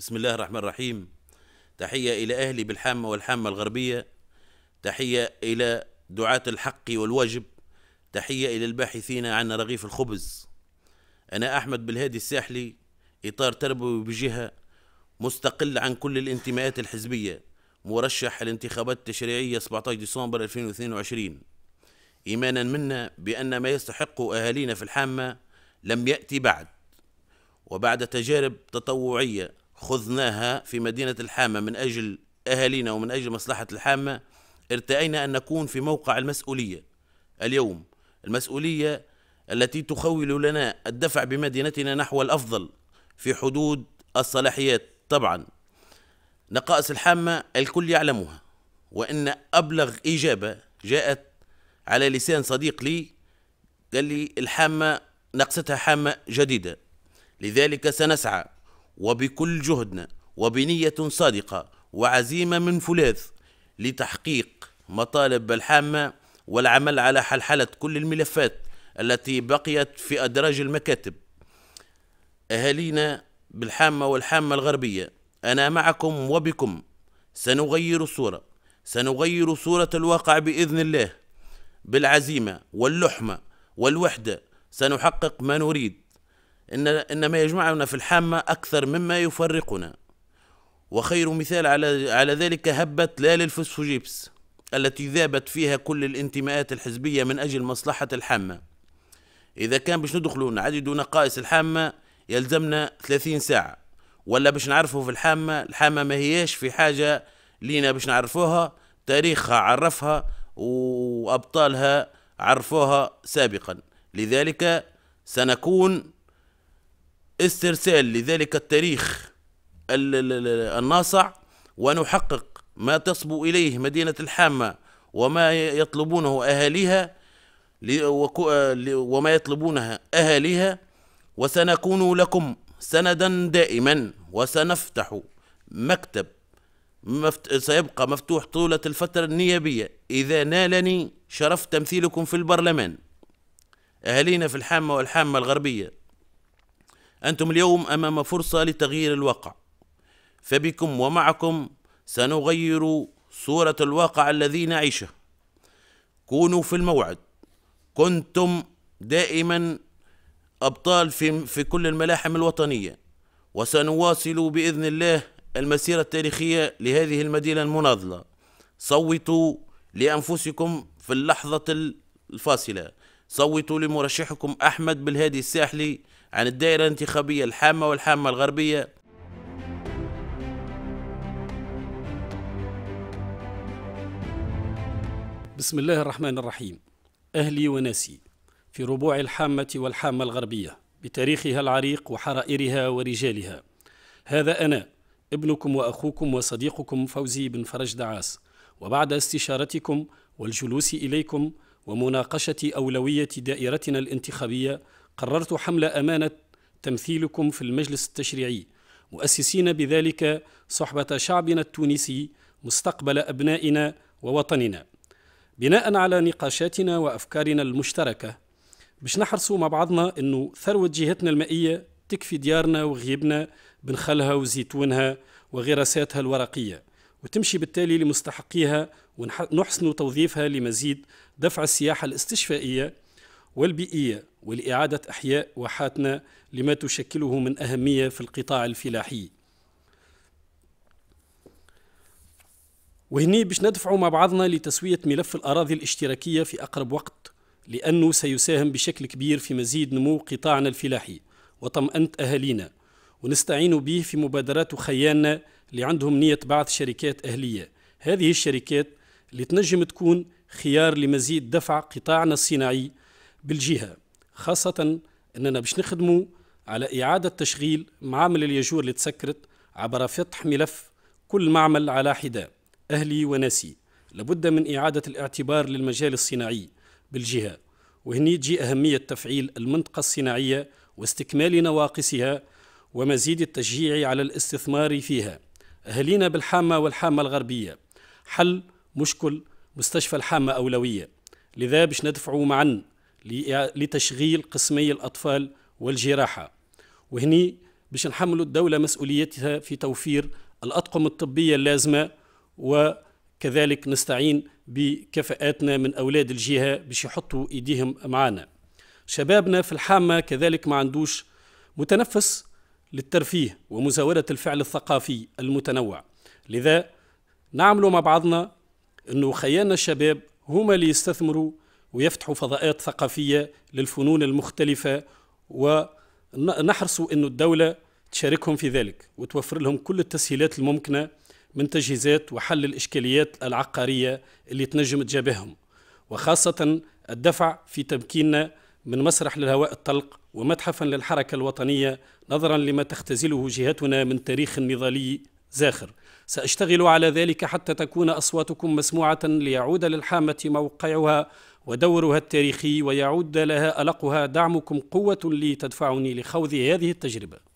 بسم الله الرحمن الرحيم تحية إلى أهلي بالحامة والحامة الغربية تحية إلى دعاة الحق والواجب تحية إلى الباحثين عن رغيف الخبز أنا أحمد بالهادي الساحلي إطار تربوي بجهة مستقل عن كل الانتماءات الحزبية مرشح الانتخابات التشريعية 17 ديسمبر 2022 إيمانا منا بأن ما يستحق أهالينا في الحامة لم يأتي بعد وبعد تجارب تطوعية خذناها في مدينة الحامة من أجل أهالينا ومن أجل مصلحة الحامة ارتأينا أن نكون في موقع المسؤولية اليوم المسؤولية التي تخول لنا الدفع بمدينتنا نحو الأفضل في حدود الصلاحيات طبعا نقائص الحامة الكل يعلمها وإن أبلغ إجابة جاءت على لسان صديق لي قال لي الحامة نقصتها حامة جديدة لذلك سنسعى وبكل جهدنا وبنية صادقة وعزيمة من فولاذ لتحقيق مطالب الحامة والعمل على حلحلة كل الملفات التي بقيت في أدراج المكاتب أهالينا بالحامة والحامة الغربية أنا معكم وبكم سنغير الصورة سنغير صورة الواقع بإذن الله بالعزيمة واللحمة والوحدة سنحقق ما نريد إن إنما يجمعنا في الحامة أكثر مما يفرقنا وخير مثال على, على ذلك هبة لا للفسفوجيبس التي ذابت فيها كل الانتماءات الحزبية من أجل مصلحة الحامة إذا كان باش ندخلوا نعددوا نقائص الحامة يلزمنا 30 ساعة ولا باش نعرفوا في الحامة الحامة ما هيش في حاجة لينا باش نعرفوها تاريخها عرفها وأبطالها عرفوها سابقا لذلك سنكون استرسال لذلك التاريخ الناصع ونحقق ما تصبو إليه مدينة الحامة وما يطلبونه أهاليها وما يطلبونها أهاليها وسنكون لكم سندا دائما وسنفتح مكتب مفت... سيبقى مفتوح طولة الفترة النيابية إذا نالني شرف تمثيلكم في البرلمان أهالينا في الحامة والحامة الغربية أنتم اليوم أمام فرصة لتغيير الواقع فبكم ومعكم سنغير صورة الواقع الذي نعيشه كونوا في الموعد كنتم دائما أبطال في, في كل الملاحم الوطنية وسنواصل بإذن الله المسيرة التاريخية لهذه المدينة المناضلة صوتوا لأنفسكم في اللحظة الفاصلة صوتوا لمرشحكم أحمد بالهادي الساحلي عن الدائرة الانتخابية الحامة والحامة الغربية بسم الله الرحمن الرحيم أهلي وناسي في ربوع الحامة والحامة الغربية بتاريخها العريق وحرائرها ورجالها هذا أنا ابنكم وأخوكم وصديقكم فوزي بن فرج دعاس وبعد استشارتكم والجلوس إليكم ومناقشة أولوية دائرتنا الانتخابية قررت حمل أمانة تمثيلكم في المجلس التشريعي مؤسسين بذلك صحبة شعبنا التونسي مستقبل أبنائنا ووطننا بناء على نقاشاتنا وأفكارنا المشتركة باش نحرصوا مع بعضنا أنه ثروة جهتنا المائية تكفي ديارنا وغيبنا بنخلها وزيتونها وغراساتها الورقية وتمشي بالتالي لمستحقيها ونحسن توظيفها لمزيد دفع السياحة الاستشفائية والبيئية ولإعادة أحياء واحاتنا لما تشكله من أهمية في القطاع الفلاحي وهني باش ندفعوا مع بعضنا لتسوية ملف الأراضي الاشتراكية في أقرب وقت لأنه سيساهم بشكل كبير في مزيد نمو قطاعنا الفلاحي وطمأنة أهالينا ونستعين به في مبادرات خيالنا اللي عندهم نية بعث شركات أهلية هذه الشركات اللي تنجم تكون خيار لمزيد دفع قطاعنا الصناعي بالجهه خاصه اننا باش نخدموا على اعاده تشغيل معامل الياجور اللي تسكرت عبر فتح ملف كل معمل على حده اهلي وناسي لابد من اعاده الاعتبار للمجال الصناعي بالجهه وهني تجي اهميه تفعيل المنطقه الصناعيه واستكمال نواقصها ومزيد التشجيع على الاستثمار فيها أهلينا بالحامة والحامة الغربية حل مشكل مستشفى الحامة أولوية لذا باش ندفعوا معا لتشغيل قسمي الأطفال والجراحة وهني باش نحملوا الدولة مسؤوليتها في توفير الأطقم الطبية اللازمة وكذلك نستعين بكفاءاتنا من أولاد الجهة باش يحطوا إيديهم معنا شبابنا في الحامة كذلك ما عندوش متنفس للترفيه ومزاولة الفعل الثقافي المتنوع لذا نعملوا مع بعضنا أنه خيالنا الشباب هما اللي يستثمروا ويفتحوا فضاءات ثقافية للفنون المختلفة ونحرص أن الدولة تشاركهم في ذلك وتوفر لهم كل التسهيلات الممكنة من تجهيزات وحل الإشكاليات العقارية اللي تنجم تجابههم وخاصة الدفع في تمكيننا من مسرح للهواء الطلق ومتحفا للحركة الوطنية نظرا لما تختزله جهتنا من تاريخ نضالي زاخر سأشتغل على ذلك حتى تكون أصواتكم مسموعة ليعود للحامة موقعها ودورها التاريخي ويعود لها ألقها دعمكم قوة لي تدفعني لخوض هذه التجربة